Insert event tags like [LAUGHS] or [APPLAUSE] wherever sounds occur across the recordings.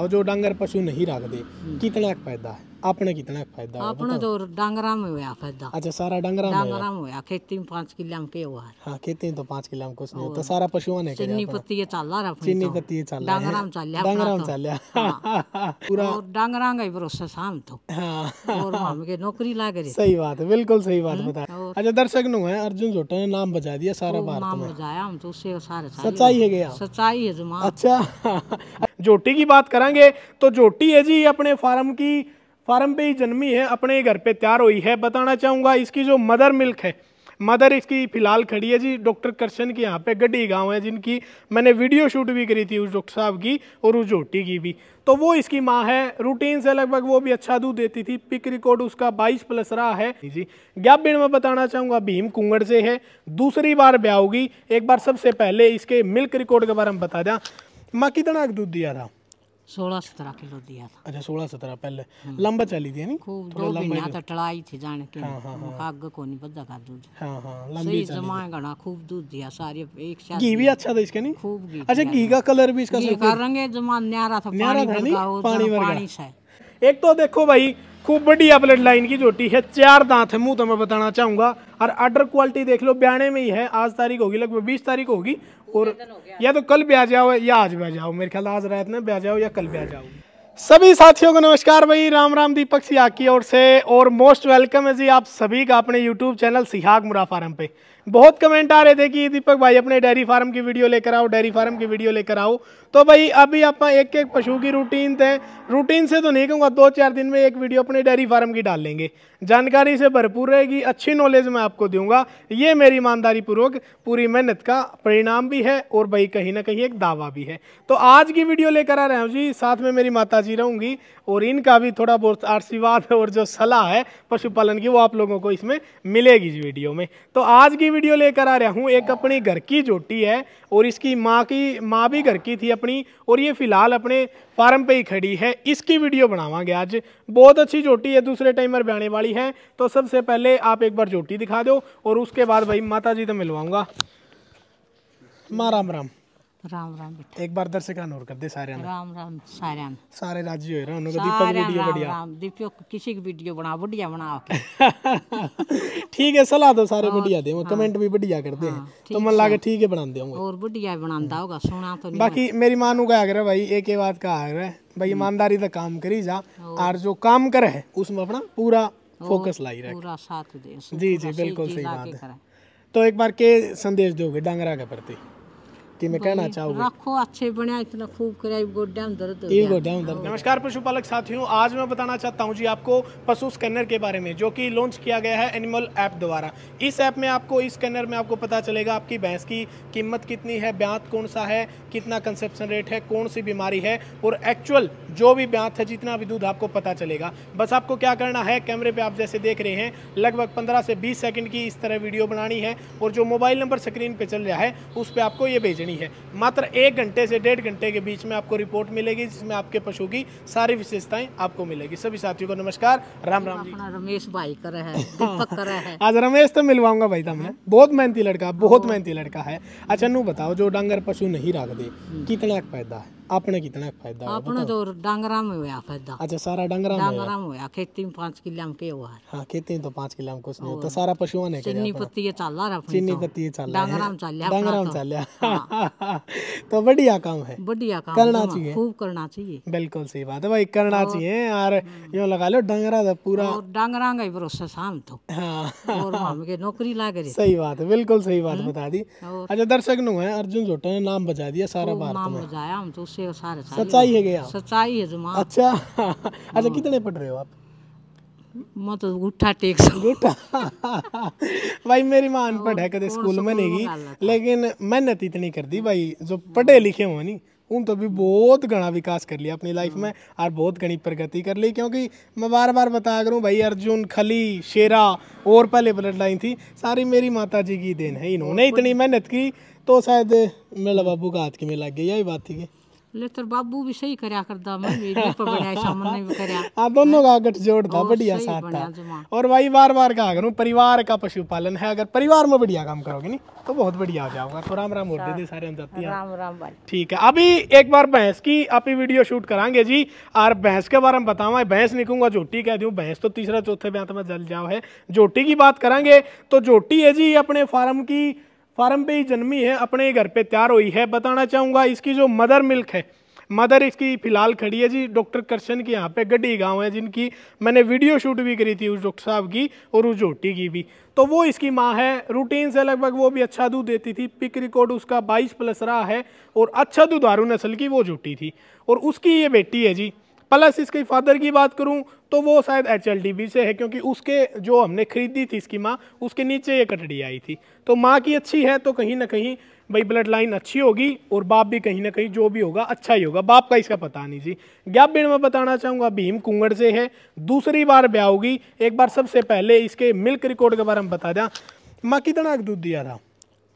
अब जो डांगर पशु नहीं रखते कितना फायदा है आपने कितना फायदा आपने तो डांगरा में हुआ फायदा अच्छा सारा डांगरा में डांगरा में हुआ खेती में पाँच किलो के हुआ है खेती में तो पाँच किलो कुछ नहीं तो सारा पशुओं ने चीनी पत्ती ये चल रहा चीनी पत्ती ये चल रहा डांगरा में चल डांगरा में चल पूरा डांगरा का ही भरोसा शाम तो और हम के नौकरी लाग रही सही बात है बिल्कुल सही बात बताया अच्छा दर्शक नु है अर्जुन जोटा ने नाम बजा दिया सारा भारत नाम बजाया हम तो उससे सारे सच्चाई है गया सच्चाई है जमा अच्छा जोटी की बात करेंगे तो जोटी है जी अपने फार्म की फार्म पे ही जन्मी है अपने घर पे तैयार हुई है बताना चाहूँगा इसकी जो मदर मिल्क है मदर इसकी फिलहाल खड़ी है जी डॉक्टर कृष्ण की यहाँ पे गड्डी गांव है जिनकी मैंने वीडियो शूट भी करी थी उस डॉक्टर साहब की और उस जोटी की भी तो वो इसकी माँ है रूटीन से लगभग वो भी अच्छा दूध देती थी पिक रिकॉर्ड उसका 22 प्लस रहा है जी गैपिन में बताना चाहूँगा भीम कुंगड़ से है दूसरी बार ब्याह होगी एक बार सबसे पहले इसके मिल्क रिकॉर्ड के बारे में बता दें माँ कितना दूध दिया था सोलह सत्रह किलो दिया था अच्छा सोलह सत्रह पहले लंबा चली थी नहीं खूब दो महीना तो टड़ाई थी जाने के आग को नहीं बदा का दूध हाँ, हाँ, हाँ।, हाँ, हाँ सही जमा गणा खूब दूध दिया सारे एक साथ घी भी अच्छा था इसके नहीं खूब घी अच्छा घी का कलर भी इसका घी का रंग जमा न्यारा था न्यारा था नहीं पानी पानी सा एक तो देखो भाई खूब बढ़िया ब्लड लाइन की जोटी है चार दांत है मुंह तो मैं बताना चाहूंगा और आर्डर क्वालिटी देख लो बयाने में ही है आज तारीख होगी लगभग बीस तारीख होगी और या तो कल भी आ जाओ या आज भी आ जाओ मेरे ख्याल आज रात में भी जाओ या कल भी जाओ सभी साथियों को नमस्कार भाई राम राम दीपक सिया की ओर से और मोस्ट वेलकम है जी आप सभी का अपने यूट्यूब चैनल सिहाग मुरा फार्म पे बहुत कमेंट आ रहे थे कि दीपक भाई अपने डेयरी फार्म की वीडियो लेकर आओ डेयरी फार्म की वीडियो लेकर आओ तो भाई अभी आप एक एक पशु की रूटीन थे रूटीन से तो नहीं कहूँगा दो चार दिन में एक वीडियो अपने डेयरी फार्म की डाल लेंगे जानकारी से भरपूर रहेगी अच्छी नॉलेज मैं आपको दूंगा ये मेरी ईमानदारी पूर्वक पूरी मेहनत का परिणाम भी है और भाई कहीं ना कहीं एक दावा भी है तो आज की वीडियो लेकर आ रहे हूँ जी साथ में मेरी माता जी रहूँगी और इनका भी थोड़ा बहुत आशीर्वाद और जो सलाह है पशुपालन की वो आप लोगों को इसमें मिलेगी वीडियो में तो आज की वीडियो लेकर आ रहा हूँ एक हाँ। अपने घर की जोटी है और इसकी माँ की माँ भी घर की थी अपनी और ये फ़िलहाल अपने फार्म पे ही खड़ी है इसकी वीडियो गया आज बहुत अच्छी जोटी है दूसरे टाइमर पर आने वाली है तो सबसे पहले आप एक बार जोटी दिखा दो और उसके बाद भाई माता जी तो मिलवाऊँगा माँ राम राम राम राम बेटा एक बार कर दे सारे राम राम सारे सारे राजी हो दीपक वीडियो बढ़िया राम दीपक किसी की वीडियो बना बढ़िया बना [LAUGHS] ठीक है सलाह दो सारे हाँ, बढ़िया दे कमेंट हाँ। भी बढ़िया कर दे हाँ, तो मन लागे ठीक है और बढ़िया बनांदा होगा सोना तो बाकी मेरी मानू का आग्रह भाई एक ही बात का आग्रह भाई हम्म। ईमानदारी से काम करी जा और जो काम करे उसमें अपना पूरा फोकस लाई रहे पूरा साथ दे जी जी बिल्कुल सही बात है तो एक बार के संदेश दोगे डांगरा के प्रति खूब करे हाँ। नमस्कार पशुपालक साथियों आज मैं बताना चाहता हूँ जी आपको पशु स्कैनर के बारे में जो की लॉन्च किया गया है एनिमल ऐप द्वारा इस ऐप में आपको इस स्कैनर में आपको पता चलेगा आपकी भैंस की कीमत कितनी है ब्यांत कौन सा है कितना कंसेप्शन रेट है कौन सी बीमारी है और एक्चुअल जो भी ब्यांत है जितना भी दूध आपको पता चलेगा बस आपको क्या करना है कैमरे पे आप जैसे देख रहे हैं लगभग पंद्रह से बीस सेकेंड की इस तरह वीडियो बनानी है और जो मोबाइल नंबर स्क्रीन पे चल रहा है उस पर आपको ये भेजें देनी है मात्र एक घंटे से डेढ़ घंटे के बीच में आपको रिपोर्ट मिलेगी जिसमें आपके पशु की सारी विशेषताएं आपको मिलेगी सभी साथियों को नमस्कार राम राम जी रमेश भाई कर रहे हैं [LAUGHS] आज रमेश तो मिलवाऊंगा भाई तुमने बहुत मेहनती लड़का बहुत हाँ। मेहनती लड़का है अच्छा नू बताओ जो डांगर पशु नहीं रख दे हम्म। कितना पैदा है आपने कितना फायदा आपने तो डांगरा में हुआ फायदा अच्छा सारा डांगरा डांगरा में हुआ खेती में पांच किलो हम के हुआ हाँ खेती में तो पांच किलो हम कुछ नहीं तो सारा पशु ने चिन्नी पत्ती ये चल रहा है चिन्नी तो। पत्ती ये चल डांगरा में चल रहा डांगरा में चल रहा तो।, [LAUGHS] तो बढ़िया काम है बढ़िया काम करना तो चाहिए खूब करना चाहिए बिल्कुल सही बात है भाई करना चाहिए और हम्म। यो लगा लो डांगरा था पूरा डांगरा का ही भरोसा शाम तो हाँ। और हम नौकरी लागे सही बात है बिल्कुल सही बात हम्म। बता दी अच्छा दर्शक नु है अर्जुन झोटा ने नाम बजा दिया सारा भारत में नाम बजाया हम तो से सारे सच्चाई है गया सच्चाई है जुमा अच्छा अच्छा हाँ। कितने पढ़ रहे हो आप मैं तो गुट्ठा टेक गुट्ठा भाई मेरी माँ अनपढ़ है कदे स्कूल में नहीं गई लेकिन मेहनत इतनी कर दी भाई जो पढ़े लिखे हुए नहीं उन तो भी बहुत घना विकास कर लिया अपनी लाइफ में हाँ। और बहुत घनी प्रगति कर ली क्योंकि मैं बार बार बता करूँ भाई अर्जुन खली शेरा और पहले ब्लड लाइन थी सारी मेरी माता जी की देन है इन्होंने इतनी मेहनत की तो शायद मेरा बाबू का हाथ की में लग गई यही बात थी [LAUGHS] हाँ, परिवार का पशुपालन है अगर परिवार में बढ़िया काम करोगे नहीं तो बहुत बढ़िया हो जाओगे तो राम राम और सारे राम राम भाई ठीक है अभी एक बार भैंस की आप वीडियो शूट कराएंगे जी और भैंस के बारे में बतावा भैंस निकूंगा जोटी कह दू भैंस तो तीसरा चौथे ब्यात तो में जल जाओ है जोटी की बात करेंगे तो जोटी है जी अपने फार्म की फार्म पे ही जन्मी है अपने ही घर पे तैयार हुई है बताना चाहूँगा इसकी जो मदर मिल्क है मदर इसकी फ़िलहाल खड़ी है जी डॉक्टर कृष्ण की यहाँ पे गड्डी गांव है जिनकी मैंने वीडियो शूट भी करी थी उस डॉक्टर साहब की और उस झोटी की भी तो वो इसकी माँ है रूटीन से लगभग वो भी अच्छा दूध देती थी पिक रिकॉर्ड उसका बाईस प्लस रहा है और अच्छा दूध आरू नस्ल की वो झूठी थी और उसकी ये बेटी है जी प्लस इसके फादर की बात करूं तो वो शायद एच से है क्योंकि उसके जो हमने खरीदी थी इसकी माँ उसके नीचे ये कटड़ी आई थी तो माँ की अच्छी है तो कहीं ना कहीं भाई ब्लड लाइन अच्छी होगी और बाप भी कहीं ना कहीं जो भी होगा अच्छा ही होगा बाप का इसका पता नहीं जी गैप बीड़ में बताना चाहूँगा भीम कुंगड़ से है दूसरी बार ब्याह होगी एक बार सबसे पहले इसके मिल्क रिकॉर्ड के बारे में बता दें माँ कितना दूध दिया था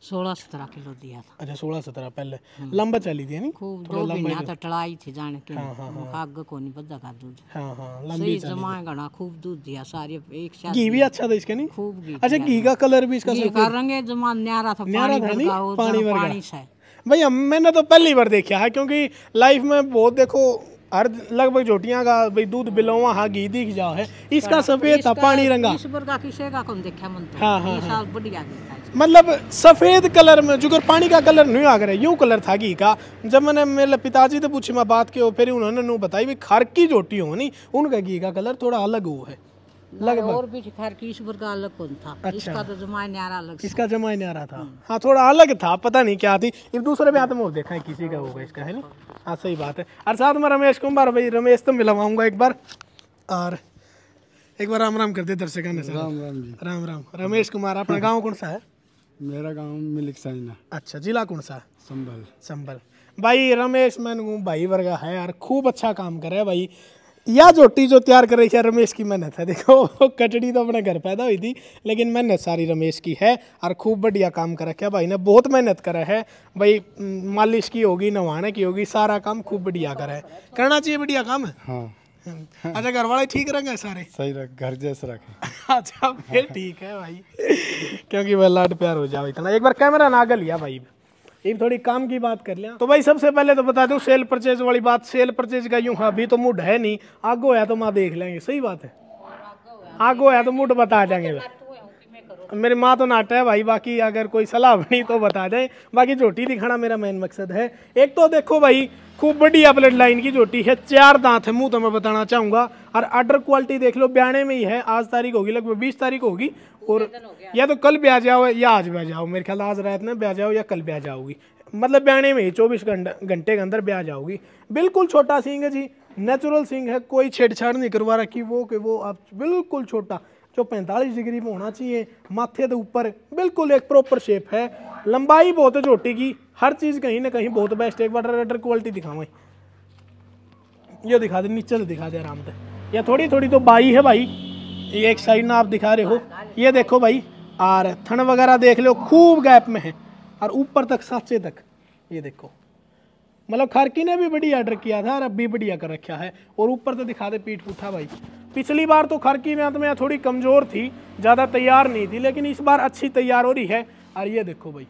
सोलह सत्रह किलो दिया था अच्छा सोलह सत्रह पहले हाँ। लंबा चली थी नहीं खूब दो महीना तो थी जाने के को नहीं बदा का दूध सही जमा खूब दूध दिया सारे एक साथ घी भी अच्छा था नहीं खूब घी अच्छा घी का कलर भी इसका घी का रंग जमा न्यारा था न्यारा था नहीं पानी पानी मैंने तो पहली बार देखा है क्योंकि लाइफ में बहुत देखो हर लगभग झोटियां का भाई दूध बिलोवा हाँ घी दिख जाओ है इसका सफेद था पानी रंगा इस किसी का कौन देखा मन तो? हाँ हाँ मतलब सफ़ेद कलर में जुगर पानी का कलर नहीं आ रहा यूँ कलर था घी का जब मैंने मेरे पिताजी से पूछी मैं बात के हो फिर उन्होंने नू बताई भी खार की जोटी नहीं उनका घी का कलर थोड़ा अलग हुआ है और भी की अलग था अच्छा। इसका तो इसका था हम्म। हाँ थोड़ा अलग था पता नहीं क्या थी एक दूसरे में आत्म देखा है किसी का होगा इसका है ना हाँ सही बात है और साथ में रमेश कुमार भाई रमेश तो मिलवाऊंगा एक बार और एक बार राम राम कर दे दर्शक ने राम राम जी राम राम रमेश कुमार अपना गाँव कौन सा है मेरा गांव मिलिक साइना अच्छा जिला कौन सा संभल संभल भाई रमेश मैनगू भाई वर्गा है यार खूब अच्छा काम कर रहा है भाई यह जोटी जो तैयार कर रही है रमेश की मेहनत है [LAUGHS] देखो कचड़ी तो अपने घर पैदा हुई थी लेकिन मेहनत सारी रमेश की है और खूब बढ़िया काम कर रखा है भाई ने बहुत मेहनत करा है भाई मालिश की होगी नवाने की होगी सारा काम खूब बढ़िया करा है करना चाहिए बढ़िया काम हाँ [LAUGHS] अच्छा घर वाले ठीक रखे सारे सही रख घर जैसे रखे अच्छा फिर ठीक है भाई क्योंकि वह लाड प्यार हो जाओ इतना एक बार कैमरा ना आगे लिया भाई एक थोड़ी काम की बात कर लिया तो भाई सबसे पहले तो बता दू सेल परचेज वाली बात सेल परचेज का यूं अभी तो मूड है नहीं आगो होया तो माँ देख लेंगे सही बात है आगो होया तो मूड बता जाएंगे मेरी माँ तो नाटा है भाई बाकी अगर कोई सलाह बनी तो बता दें बाकी झोटी दिखाना मेरा मेन मकसद है एक तो देखो भाई खूब बढ़िया ब्लड लाइन की जोटी है चार दांत है मुंह तो मैं बताना चाहूँगा और आर्डर क्वालिटी देख लो ब्याने में ही है आज तारीख होगी लगभग बीस तारीख होगी और हो या तो कल ब्याह जाओ या आज ब्याह जाओ मेरे ख्याल आज रात में ब्याह जाओ या कल ब्याह जाओगी मतलब ब्याने में ही चौबीस घंटे के अंदर ब्याह जाओगी बिल्कुल छोटा सिंह है जी नेचुरल सिंह है कोई छेड़छाड़ नहीं करवा रखी वो कि वो आप बिल्कुल छोटा जो पैंतालीस डिग्री में होना चाहिए माथे के ऊपर बिल्कुल एक प्रॉपर शेप है लंबाई बहुत है चोटी की हर चीज़ कहीं ना कहीं बहुत बेस्ट एक बार रेडर क्वालिटी दिखा भाई ये दिखा दे नीचे से दिखा दे आराम से ये थोड़ी थोड़ी तो बाई है भाई ये एक साइड ना आप दिखा रहे हो ये देखो भाई और थन वगैरह देख लो खूब गैप में है और ऊपर तक साँचे तक ये देखो मतलब खारकी ने भी बढ़िया ऑर्डर किया था और अब भी बढ़िया कर रखा है और ऊपर तो दिखा दे पीठ पूठा भाई पिछली बार तो खारकी में आत्मा थोड़ी कमज़ोर थी ज़्यादा तैयार नहीं थी लेकिन इस बार अच्छी तैयार हो रही है और ये देखो भाई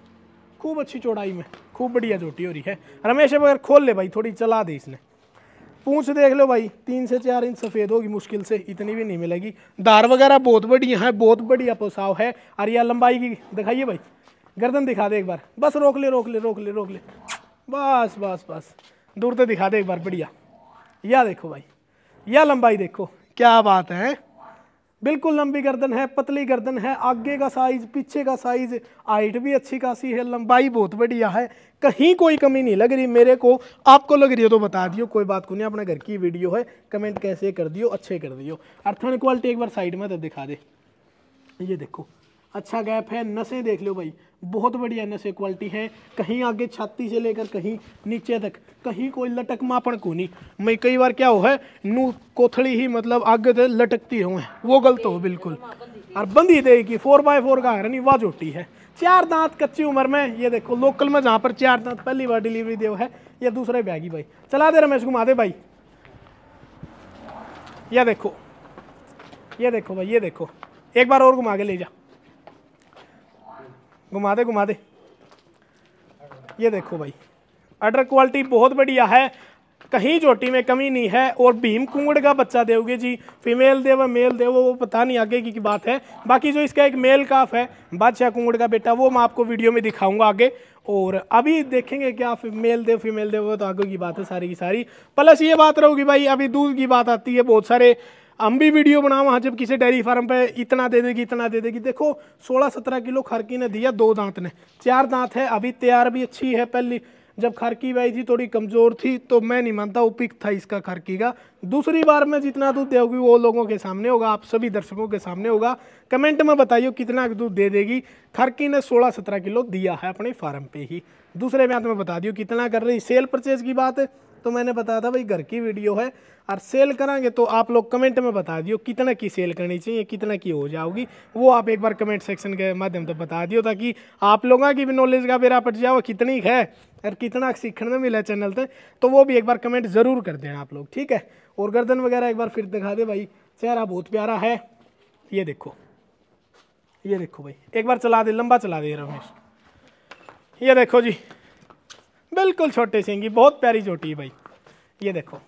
खूब अच्छी चौड़ाई में खूब बढ़िया चोटी हो रही है रमेश अगर खोल ले भाई थोड़ी चला दे इसने पूछ देख लो भाई तीन से चार इंच सफ़ेद होगी मुश्किल से इतनी भी नहीं मिलेगी दार वगैरह बहुत बढ़िया है बहुत बढ़िया पोसाव है अरे यार लंबाई की दिखाइए भाई गर्दन दिखा दे एक बार बस रोक ले रोक ले रोक ले रोक ले बस बस बस दूर तो दिखा दे एक बार बढ़िया यह देखो भाई यह लंबाई देखो क्या बात है बिल्कुल लंबी गर्दन है पतली गर्दन है आगे का साइज पीछे का साइज हाइट भी अच्छी खासी है लंबाई बहुत बढ़िया है कहीं कोई कमी नहीं लग रही मेरे को आपको लग रही हो तो बता दियो कोई बात को नहीं अपने घर की वीडियो है कमेंट कैसे कर दियो अच्छे कर दियो अर्थन क्वालिटी एक बार साइड में तब तो दिखा दे ये देखो अच्छा गैप है नशे देख लो भाई बहुत बढ़िया एन एस क्वालिटी है कहीं आगे छाती से लेकर कहीं नीचे तक कहीं कोई लटक मापण को नहीं मैं कई बार क्या हो है नू कोथड़ी ही मतलब आगे तक लटकती हूँ वो गलत हो बिल्कुल और बंदी देगी फोर बाय फोर का हरनी वाज होती है चार दांत कच्ची उम्र में ये देखो लोकल में जहाँ पर चार दांत पहली बार डिलीवरी दे है या दूसरे बैगी भाई चला दे रमेश घुमा दे भाई यह देखो ये देखो भाई ये देखो एक बार और घुमा के ले जा घुमा दे घुमा दे ये देखो भाई अडर क्वालिटी बहुत बढ़िया है कहीं जोटी में कमी नहीं है और भीम कुंगड़ का बच्चा देवगे जी फीमेल दे व मेल दे वो पता नहीं आगे की, की बात है बाकी जो इसका एक मेल काफ है बादशाह कुंगड़ का बेटा वो मैं आपको वीडियो में दिखाऊंगा आगे और अभी देखेंगे क्या मेल दे फीमेल दे वो तो आगे की बात है सारी की सारी प्लस ये बात रहूगी भाई अभी दूध की बात आती है बहुत सारे हम भी वीडियो बनाओ वहाँ जब किसी डेयरी फार्म पे इतना दे देगी इतना दे देगी देखो 16-17 किलो खरकी ने दिया दो दांत ने चार दांत है अभी तैयार भी अच्छी है पहली जब खरकी वाई थी थोड़ी कमज़ोर थी तो मैं नहीं मानता वो पिक था इसका खरकी का दूसरी बार में जितना दूध देगी वो लोगों के सामने होगा आप सभी दर्शकों के सामने होगा कमेंट में बताइए कितना दूध दे देगी खरकी ने 16-17 किलो दिया है अपने फार्म पे ही दूसरे में में बता दियो कितना कर रही सेल परचेज की बात है तो मैंने बताया था भाई घर की वीडियो है और सेल करेंगे तो आप लोग कमेंट में बता दियो कितना की सेल करनी चाहिए कितना की हो जाओगी वो आप एक बार कमेंट सेक्शन के माध्यम से बता दियो ताकि आप लोगों की भी नॉलेज का बेरा पट जाओ कितनी है और कितना सीखने में मिला चैनल से तो वो भी एक बार कमेंट ज़रूर कर देना आप लोग ठीक है और गर्दन वगैरह एक बार फिर दिखा दे भाई चेहरा बहुत प्यारा है ये देखो ये देखो भाई एक बार चला दे लंबा चला दे रमेश ये देखो जी बिल्कुल छोटे की बहुत प्यारी छोटी है भाई ये देखो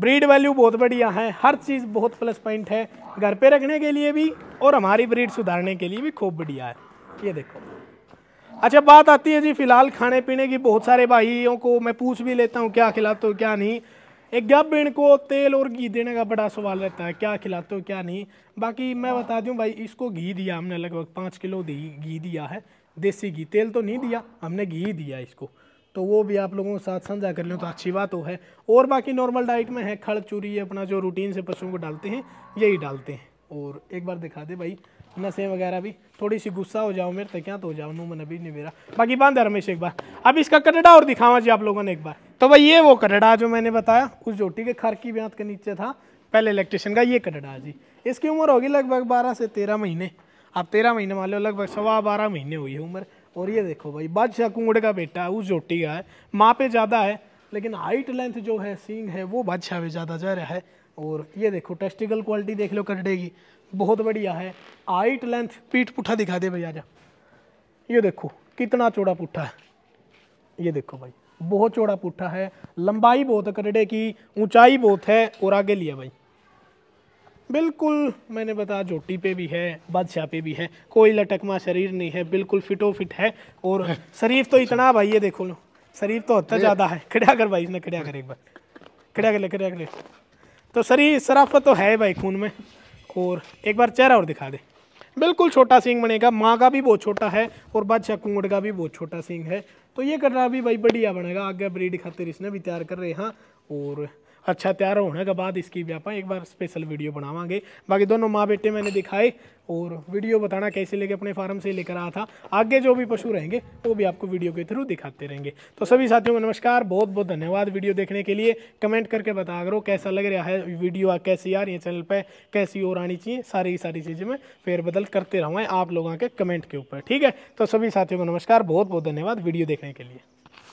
ब्रीड वैल्यू बहुत बढ़िया है हर चीज़ बहुत प्लस पॉइंट है घर पे रखने के लिए भी और हमारी ब्रीड सुधारने के लिए भी खूब बढ़िया है ये देखो अच्छा बात आती है जी फिलहाल खाने पीने की बहुत सारे भाइयों को मैं पूछ भी लेता हूँ क्या खिलाते हो क्या नहीं एक गब इनको तेल और घी देने का बड़ा सवाल रहता है क्या खिलाते हो क्या नहीं बाकी मैं बता दूँ भाई इसको घी दिया हमने लगभग पाँच किलो घी दिया है देसी घी तेल तो नहीं दिया हमने घी दिया इसको तो वो भी आप लोगों के साथ साझा कर लें तो अच्छी बात हो है और बाकी नॉर्मल डाइट में है खड़ चूरी अपना जो रूटीन से पशुओं को डालते हैं यही डालते हैं और एक बार दिखा दे भाई नशे वगैरह भी थोड़ी सी गुस्सा हो जाओ मेरे तक क्या तो हो जाओ नू मन अभी नहीं मेरा बाकी बांध है रमेश एक बार अब इसका कटड़ा और दिखावा जी आप लोगों ने एक बार तो भाई ये वो कटड़ा जो मैंने बताया उस जोटी के खर की ब्यात के नीचे था पहले इलेक्ट्रिशियन का ये कटड़ा जी इसकी उम्र होगी लगभग बारह से तेरह महीने आप तेरह महीने मान लो लगभग सवा बारह महीने हुई है उम्र और ये देखो भाई बादशाह कुंगड़े का बेटा है उस जोटी का है माँ पे ज़्यादा है लेकिन हाइट लेंथ जो है सींग है वो बादशाह पे ज़्यादा जा रहा है और ये देखो टेस्टिकल क्वालिटी देख लो करडे की बहुत बढ़िया है हाइट लेंथ पीठ पुठा दिखा दे भाई आजा ये देखो कितना चौड़ा पुट्ठा है ये देखो भाई बहुत चौड़ा पुट्ठा है लंबाई बहुत है करडे की ऊंचाई बहुत है और आगे लिया भाई बिल्कुल मैंने बताया जोटी पे भी है बादशाह पे भी है कोई लटकमा शरीर नहीं है बिल्कुल फिटो फिट है और अच्छा। शरीफ तो इतना भाई ये देखो लो शरीफ तो होता ज़्यादा है खड़ा कर भाई इसने खड़ा कर एक बार खड़ा कर ले खड़ा कर ले तो शरीर शराफत तो है भाई खून में और एक बार चेहरा और दिखा दे बिल्कुल छोटा सिंह बनेगा माँ का भी बहुत छोटा है और बादशाह कुंगड़ का भी बहुत छोटा सिंह है तो ये कटरा भी भाई बढ़िया बनेगा आगे ब्रीड खातिर इसने भी तैयार कर रहे हैं और अच्छा तैयार होने के बाद इसकी भी आप एक बार स्पेशल वीडियो बनावागे बाकी दोनों माँ बेटे मैंने दिखाए और वीडियो बताना कैसे लेके अपने फार्म से लेकर आया था आगे जो भी पशु रहेंगे वो भी आपको वीडियो के थ्रू दिखाते रहेंगे तो सभी साथियों को नमस्कार बहुत बहुत धन्यवाद वीडियो देखने के लिए कमेंट करके बता करो कैसा लग रहा है वीडियो कैसी आ रही है चैनल पर कैसी और आनी चाहिए सारी सारी चीज़ें मैं फेरबदल करते रहूँ आप लोगों के कमेंट के ऊपर ठीक है तो सभी साथियों को नमस्कार बहुत बहुत धन्यवाद वीडियो देखने के लिए